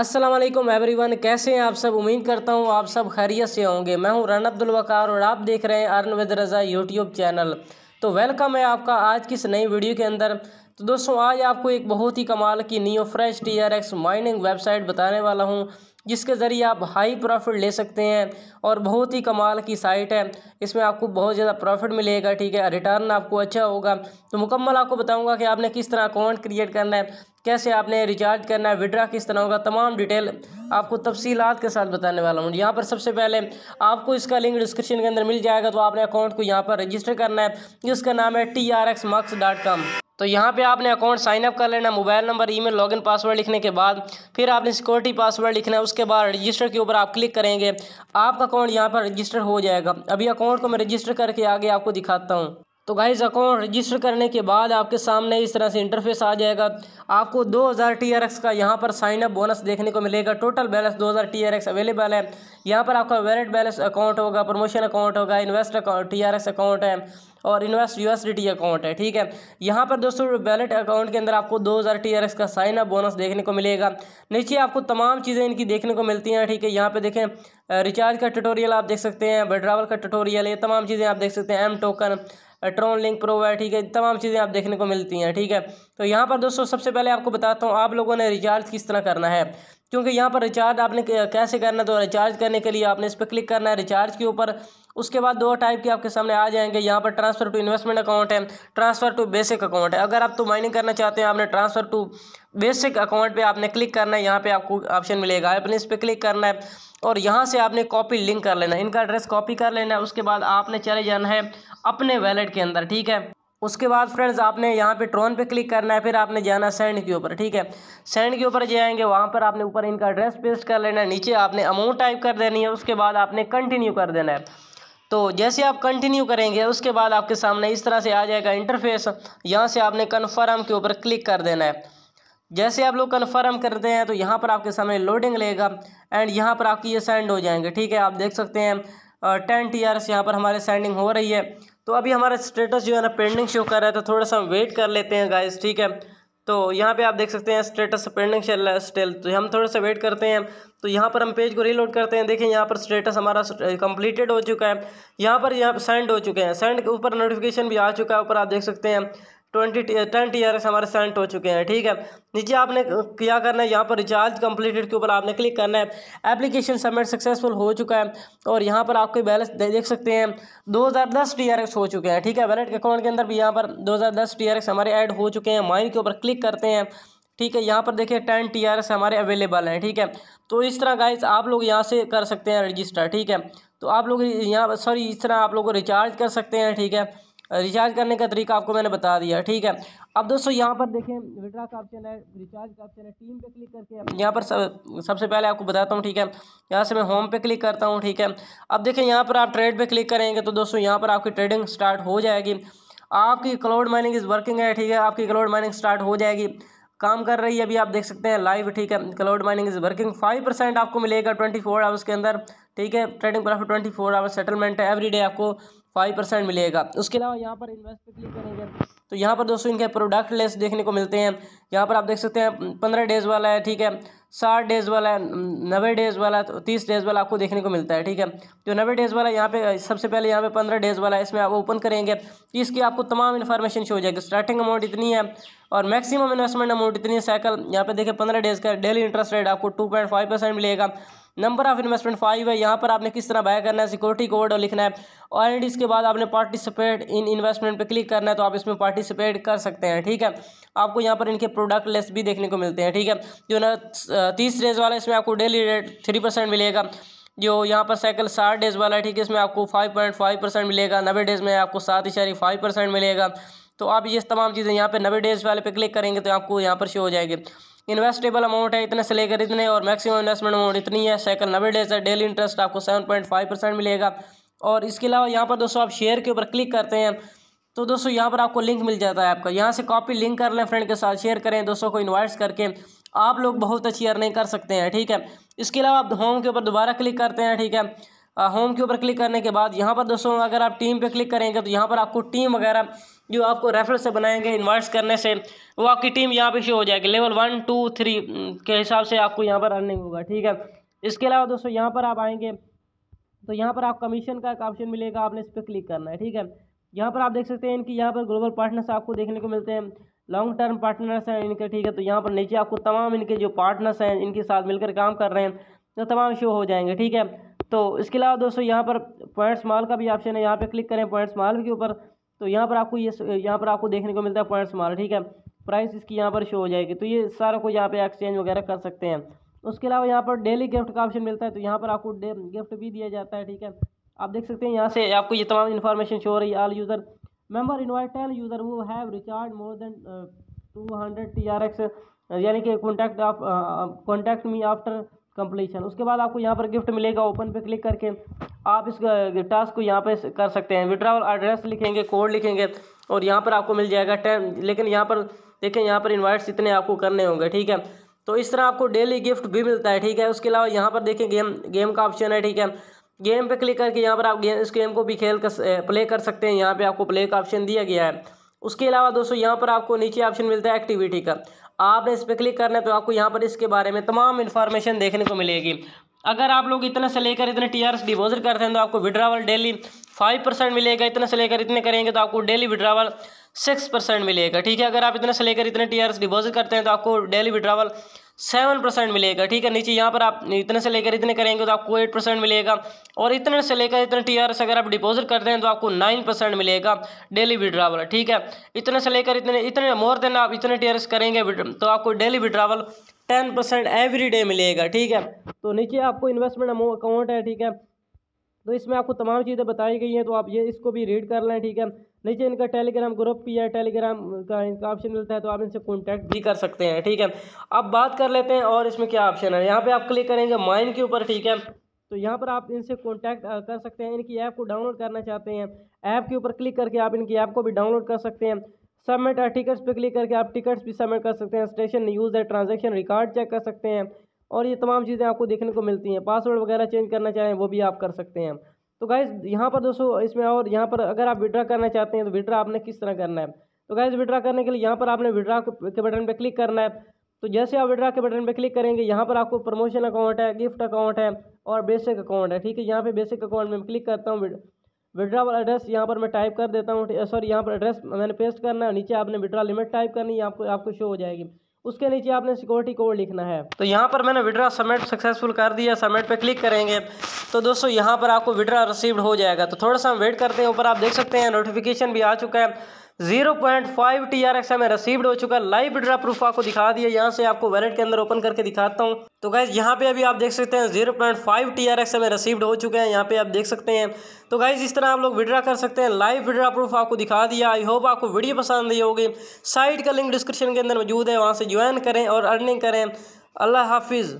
Aslam everyone कैसे हैं आप सब उम्मीद करता हूँ आप सब खैरियत से होंगे मैं हूँ रन अब्दुल वकार और आप देख रहे हैं earn with Raza YouTube channel तो वेलकम है आपका आज की इस नई वीडियो के अंदर तो दोस्तों आज आपको एक बहुत ही कमाल की neo fresh T R X mining website बताने वाला हूँ जिसके ज़रिए आप हाई प्रॉफिट ले सकते हैं और बहुत ही कमाल की साइट है इसमें आपको बहुत ज़्यादा प्रॉफिट मिलेगा ठीक है रिटर्न आपको अच्छा होगा तो मुकम्मल आपको बताऊंगा कि आपने किस तरह अकाउंट क्रिएट करना है कैसे आपने रिचार्ज करना है विड्रा किस तरह होगा तमाम डिटेल आपको तफसीलात के साथ बताने वाला हूँ यहाँ पर सबसे पहले आपको इसका लिंक डिस्क्रिप्शन के अंदर मिल जाएगा तो आपने अकाउंट को यहाँ पर रजिस्टर करना है जिसका नाम है T R X marks dot com तो यहाँ पे आपने अकाउंट साइन अप कर लेना mobile number email login password लिखने के बाद फिर आपने सिक्योरिटी पासवर्ड लिखना है उसके बाद रजिस्टर के ऊपर आप क्लिक करेंगे आपका अकाउंट यहाँ पर रजिस्टर हो जाएगा अभी अकाउंट को मैं रजिस्टर करके आगे आपको दिखाता हूँ तो गाइज अकाउंट रजिस्टर करने के बाद आपके सामने इस तरह से इंटरफेस आ जाएगा आपको 2000 हज़ार टी आर एक्स का यहाँ पर साइन अप बोनस देखने को मिलेगा टोटल बैलेंस 2000 हज़ार टी आर एक्स अवेलेबल है यहाँ पर आपका वैलेट बैलेंस अकाउंट होगा प्रमोशन अकाउंट होगा invest account T R X account है और इन्वेस्ट यू अकाउंट है ठीक है यहाँ पर दोस्तों वैलेट अकाउंट के अंदर आपको दो हज़ार टी आर एक्स का साइन अप बोनस देखने को मिलेगा नीचे आपको तमाम चीज़ें इनकी देखने को मिलती हैं ठीक है यहाँ पर देखें रिचार्ज का ट्यूटोरियल आप देख सकते हैं विड्रावल का ट्यूटोरियल ये तमाम चीज़ें आप देख सकते हैं M token Tron link pro है ठीक है तमाम चीज़ें आप देखने को मिलती हैं ठीक है तो यहाँ पर दोस्तों सबसे पहले आपको बताता हूँ आप लोगों ने रिचार्ज किस तरह करना है क्योंकि यहाँ पर रिचार्ज आपने कैसे करना है तो रिचार्ज करने के लिए आपने इस पर क्लिक करना है रिचार्ज के ऊपर उसके बाद दो टाइप के आपके सामने आ जाएंगे यहाँ पर ट्रांसफ़र टू इन्वेस्टमेंट अकाउंट है ट्रांसफ़र टू बेसिक अकाउंट है अगर आप तो माइनिंग करना चाहते हैं आपने ट्रांसफ़र टू बेसिक अकाउंट पे आपने क्लिक करना है यहाँ पे आपको ऑप्शन मिलेगा आपने इस पर क्लिक करना है और यहाँ से आपने कॉपी लिंक कर लेना है इनका एड्रेस कॉपी कर लेना है उसके बाद आपने चले जाना है अपने वैलेट के अंदर ठीक है उसके बाद फ्रेंड्स आपने यहाँ पे ट्रोन पे क्लिक करना है फिर आपने जाना सेंड के ऊपर ठीक है सेंड के ऊपर जाएंगे वहाँ पर आपने ऊपर इनका एड्रेस पेस्ट कर लेना है नीचे आपने अमाउंट टाइप कर देनी है उसके बाद आपने कंटिन्यू कर देना है तो जैसे आप कंटिन्यू करेंगे उसके बाद आपके सामने इस तरह से आ जाएगा इंटरफेस यहाँ से आपने कन्फर्म के ऊपर क्लिक कर देना है जैसे आप लोग कन्फर्म करते हैं तो यहाँ पर आपके सामने लोडिंग लेगा एंड यहाँ पर आपकी ये सेंड हो जाएंगे ठीक है आप देख सकते हैं टेन ईयर्स यहाँ पर हमारे सेंडिंग हो रही है तो अभी हमारा स्टेटस जो है ना पेंडिंग शो कर रहा है तो थोड़ा सा हम वेट कर लेते हैं गाइस ठीक है तो यहाँ पे आप देख सकते हैं स्टेटस पेंडिंग चल रहा है स्टिल तो हम थोड़ा सा वेट करते हैं तो यहाँ पर हम पेज को रीलोड करते हैं देखें यहाँ पर स्टेटस हमारा कंप्लीटेड हो चुका है यहाँ पर यहाँ सेंड हो चुके हैं सेंड के ऊपर नोटिफिकेशन भी आ चुका है ऊपर आप देख सकते हैं twenty ten T R X हमारे सेंट हो चुके हैं ठीक है नीचे आपने क्या करना है यहाँ पर रिचार्ज कंप्लीटेड के ऊपर आपने क्लिक करना है एप्लीकेशन सबमिट सक्सेसफुल हो चुका है और यहाँ पर आपके बैलेंस देख सकते हैं 2010 एक्स हो चुके हैं ठीक है वैलेट अकाउंट के अंदर भी यहाँ पर 2010 एक्स हमारे ऐड हो चुके हैं माइन के ऊपर क्लिक करते हैं ठीक है यहाँ पर देखिए टेन टी आर एक्स हमारे अवेलेबल हैं ठीक है तो इस तरह गाइज आप लोग यहाँ से कर सकते हैं रजिस्टर ठीक है तो आप लोग यहाँ सॉरी इस तरह आप लोग रिचार्ज कर सकते हैं ठीक है रिचार्ज करने का तरीका आपको मैंने बता दिया ठीक है अब दोस्तों यहाँ पर देखें विड्रा का ऑप्शन है रिचार्ज का ऑप्शन है टीम पे क्लिक करके यहाँ पर सबसे पहले आपको बताता हूँ ठीक है यहाँ से मैं होम पे क्लिक करता हूँ ठीक है अब देखें यहाँ पर आप ट्रेड पे क्लिक करेंगे तो दोस्तों यहाँ पर आपकी ट्रेडिंग स्टार्ट हो जाएगी आपकी क्लाउड माइनिंग इज़ वर्किंग है ठीक है आपकी क्लाउड माइनिंग स्टार्ट हो जाएगी काम कर रही है अभी आप देख सकते हैं लाइव ठीक है cloud mining is working five percent आपको मिलेगा ट्वेंटी फोर आवर्स के अंदर ठीक है trading profit twenty four hours settlement है एवरी डे आपको फाइव परसेंट मिलेगा उसके अलावा यहाँ पर इन्वेस्ट क्लिक करेंगे तो यहाँ पर दोस्तों इनके प्रोडक्ट लिस्ट देखने को मिलते हैं यहाँ पर आप देख सकते हैं पंद्रह डेज़ वाला है ठीक है साठ डेज़ वाला है नब्बे डेज़ वाला तो तीस डेज़ वाला आपको देखने को मिलता है ठीक है जो नब्बे डेज़ वाला यहाँ पे सबसे पहले यहाँ पे पंद्रह डेज़ वाला है इसमें आप ओपन करेंगे इसकी आपको तमाम इन्फॉर्मेशन शो हो जाएगी स्टार्टिंग अमाउंट इतनी है और मैक्सिमम इन्वेस्टमेंट अमाउंट इतनी है साइकिल यहाँ पे देखें पंद्रह डेज़ का डेली इंटरेस्ट रेट आपको टू मिलेगा नंबर ऑफ इन्वेस्टमेंट फाइव है यहाँ पर आपने किस तरह बाय करना है सिक्योरिटी कोड और लिखना है और एंड इसके बाद आपने पार्टिसिपेट इन इन्वेस्टमेंट पे क्लिक करना है तो आप इसमें पार्टिसिपेट कर सकते हैं ठीक है आपको यहाँ पर इनके प्रोडक्ट लेस भी देखने को मिलते हैं ठीक है जो ना तीस डेज वाला इसमें आपको डेली रेट थ्री परसेंट मिलेगा जो यहाँ पर साइकिल साठ डेज वाला है ठीक है इसमें आपको फाइव पॉइंट फाइव परसेंट मिलेगा नब्बे डेज़ में आपको सात इशारी फाइव परसेंट मिलेगा तो आप ये तमाम चीज़ें यहाँ पर नब्बे डेज वाले पे क्लिक करेंगे तो आपको यहाँ पर शो हो जाएगी इन्वेस्टेबल अमाउंट है इतने से लेकर इतने और मैक्सिमम इन्वेस्टमेंट अमाउंट इतनी है साइकिल नब्बे डेज है डेली इंटरेस्ट आपको सेवन पॉइंट फाइव परसेंट मिलेगा और इसके अलावा यहाँ पर दोस्तों आप शेयर के ऊपर क्लिक करते हैं तो दोस्तों यहाँ पर आपको लिंक मिल जाता है आपका यहाँ से कॉपी लिंक कर लें फ्रेंड के साथ शेयर करें दोस्तों को इन्वाइट्स करके आप लोग बहुत अच्छी अर्निंग कर सकते हैं ठीक है इसके अलावा आप होम के ऊपर दोबारा क्लिक करते हैं ठीक है होम के ऊपर क्लिक करने के बाद यहाँ पर दोस्तों अगर आप टीम पे क्लिक करेंगे तो यहाँ पर आपको टीम वगैरह जो आपको रेफर से बनाएंगे इन्वर्स करने से वो आपकी टीम यहाँ पे शो हो जाएगी लेवल वन टू थ्री के हिसाब से आपको यहाँ पर अर्निंग होगा ठीक है इसके अलावा दोस्तों यहाँ पर आप आएंगे तो यहाँ पर आप कमीशन का एक ऑप्शन मिलेगा आपने इस पर क्लिक करना है ठीक है यहाँ पर आप देख सकते हैं इनकी यहाँ पर ग्लोबल पार्टनर्स आपको देखने को मिलते हैं लॉन्ग टर्म पार्टनर्स हैं इनके ठीक है तो यहाँ पर नीचे आपको तमाम इनके जो पार्टनर्स हैं इनके साथ मिलकर काम कर रहे हैं तो तमाम शो हो जाएंगे ठीक है तो इसके अलावा दोस्तों यहाँ पर पॉइंट्स माल का भी ऑप्शन है यहाँ पर क्लिक करें पॉइंट्स माल के ऊपर तो यहाँ पर आपको ये यहाँ पर आपको देखने को मिलता है पॉइंट्स मार ठीक है प्राइस इसकी यहाँ पर शो हो जाएगी तो ये सारा को यहाँ पे एक्सचेंज वगैरह कर सकते हैं उसके अलावा यहाँ पर डेली गिफ्ट का ऑप्शन मिलता है तो यहाँ पर आपको गिफ्ट भी दिया जाता है ठीक है आप देख सकते हैं यहाँ से आपको ये तमाम इन्फॉर्मेशन शो हो रही है all user member invite tell user who have recharge more than two hundred T R X यानी कि कॉन्टैक्ट आप कॉन्टैक्ट मी आफ्टर कंप्लीशन उसके बाद आपको यहाँ पर गिफ्ट मिलेगा ओपन पे क्लिक करके आप इस टास्क को यहाँ पे कर सकते हैं विड्रावल एड्रेस लिखेंगे कोड लिखेंगे और यहाँ पर आपको मिल जाएगा टेन लेकिन यहाँ पर देखें यहाँ पर इन्वाइट्स इतने आपको करने होंगे ठीक है तो इस तरह आपको डेली गिफ्ट भी मिलता है ठीक है उसके अलावा यहाँ पर देखें गेम गेम का ऑप्शन है ठीक है गेम पर क्लिक करके यहाँ पर आप गेम इस गेम को भी खेल कर प्ले कर सकते हैं यहाँ पर आपको प्ले का ऑप्शन दिया गया है उसके अलावा दोस्तों यहाँ पर आपको नीचे ऑप्शन मिलता है एक्टिविटी का आपने इस पर क्लिक करना है तो आपको यहाँ पर इसके बारे में तमाम इन्फॉर्मेशन देखने को मिलेगी अगर आप लोग इतना से लेकर इतने टी आर डिपॉजिट करते हैं तो आपको विड्रावल डेली फाइव परसेंट मिलेगा इतना से लेकर इतने करेंगे तो आपको डेली विड्रावल सिक्स परसेंट मिलेगा ठीक है अगर आप इतने से लेकर इतने टी आर डिपॉजिट करते हैं तो आपको डेली विड्रावल सेवन परसेंट मिलेगा ठीक है नीचे यहाँ पर आप इतने से लेकर इतने करेंगे तो आपको एट परसेंट मिलेगा और इतने से लेकर इतने टी अगर आप डिपॉजिट करते हैं तो आपको नाइन परसेंट मिलेगा डेली विड्रावल ठीक है इतने से लेकर इतने इतने मोर देन आप इतने टी करेंगे तो आपको daily withdrawal ten percent every day मिलेगा ठीक है तो नीचे आपको इन्वेस्टमेंट अकाउंट है ठीक है तो इसमें आपको तमाम चीज़ें बताई गई हैं तो आप ये इसको भी रीड कर लें ठीक है नीचे इनका टेलीग्राम ग्रुप भी है टेलीग्राम का इनका ऑप्शन मिलता है तो आप इनसे कॉन्टैक्ट भी कर सकते हैं ठीक है अब बात कर लेते हैं और इसमें क्या ऑप्शन है यहाँ पर आप क्लिक करेंगे माइन के ऊपर ठीक है तो यहाँ पर आप इनसे कॉन्टैक्ट कर सकते हैं इनकी ऐप को डाउनलोड करना चाहते हैं ऐप के ऊपर क्लिक करके आप इनकी ऐप को भी डाउनलोड कर सकते हैं सबमिट टिकट्स पे क्लिक करके आप टिकट्स भी सबमिट कर सकते हैं स्टेशन यूज़ है ट्रांजेक्शन रिकॉर्ड चेक कर सकते हैं और ये तमाम चीज़ें आपको देखने को मिलती हैं पासवर्ड वगैरह चेंज करना चाहें वो भी आप कर सकते हैं तो गाइज यहाँ पर दोस्तों इसमें और यहाँ पर अगर आप विड्रा करना चाहते हैं तो विड्रा आपने किस तरह करना है तो गाइज विड्रा करने के लिए यहाँ पर आपने विड्रा के बटन पर क्लिक करना है तो जैसे आप विड्रा के बटन पर क्लिक करेंगे यहाँ पर आपको प्रमोशन अकाउंट है गिफ्ट अकाउंट है और बेसिक अकाउंट है ठीक है यहाँ पे बेसिक अकाउंट में क्लिक करता हूँ विड्रा वाला एड्रेस यहाँ पर मैं टाइप कर देता हूँ सॉरी यहाँ पर एड्रेस मैंने पेस्ट करना है नीचे आपने विड्रा लिमिट टाइप करनी है आपको आपको शो हो जाएगी उसके नीचे आपने सिक्योरिटी कोड लिखना है तो यहाँ पर मैंने विड्रा सबमिट सक्सेसफुल कर दिया सबमिट पे क्लिक करेंगे तो दोस्तों यहाँ पर आपको विड्रा रिसीव्ड हो जाएगा तो थोड़ा सा हम वेट करते हैं ऊपर आप देख सकते हैं नोटिफिकेशन भी आ चुका है zero point five T R X में रिसीव्ड हो चुका है लाइव ड्रा प्रूफ आपको दिखा दिया यहाँ से आपको वैलेट के अंदर ओपन करके दिखाता हूँ तो गाइज यहाँ पे अभी आप देख सकते हैं zero point five T R X में रिसीव्ड हो चुके हैं यहाँ पे आप देख सकते हैं तो गाइज इस तरह आप लोग विड्रा कर सकते हैं लाइव विड्रा प्रूफ आपको दिखा दिया आई होप आपको वीडियो पसंद आई होगी साइट का लिंक डिस्क्रिप्शन के अंदर मौजूद है वहाँ से ज्वाइन करें और अर्निंग करें अल्लाह हाफिज़